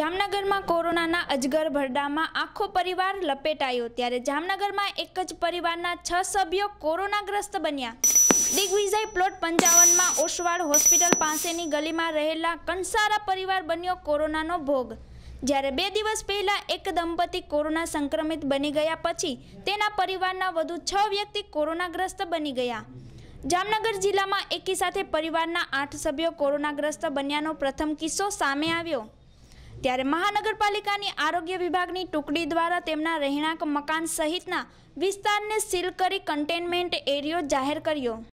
જામનગરમાં કોરોનાના અજગર ભરડામાં આખો પરિવાર લપેટાયો ત્યારે જામનગરમાં એક જ પરિવારના છ સભ્યો કોરોનાગ્રસ્ત બન્યા દિગ્વિજય પ્લોટ પંચાવનમાં ઓશવાડ હોસ્પિટલ પાસેની ગલીમાં રહેલા કંસારા પરિવાર બન્યો કોરોનાનો ભોગ જ્યારે બે દિવસ પહેલાં એક દંપતી કોરોના સંક્રમિત બની ગયા પછી તેના પરિવારના વધુ છ વ્યક્તિ કોરોનાગ્રસ્ત બની ગયા જામનગર જિલ્લામાં એકી સાથે પરિવારના આઠ સભ્યો કોરોનાગ્રસ્ત બન્યાનો પ્રથમ કિસ્સો સામે આવ્યો ત્યારે મહાનગરપાલિકાની આરોગ્ય વિભાગની ટુકડી દ્વારા તેમના રહેણાંક મકાન સહિતના વિસ્તારને સીલ કરી કન્ટેનમેન્ટ એરિયો જાહેર કર્યો